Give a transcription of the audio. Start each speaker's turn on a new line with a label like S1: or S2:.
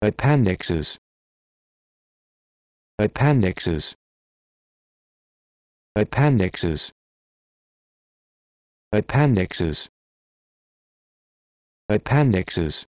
S1: appendixes appendixes appendixes appendixes appendixes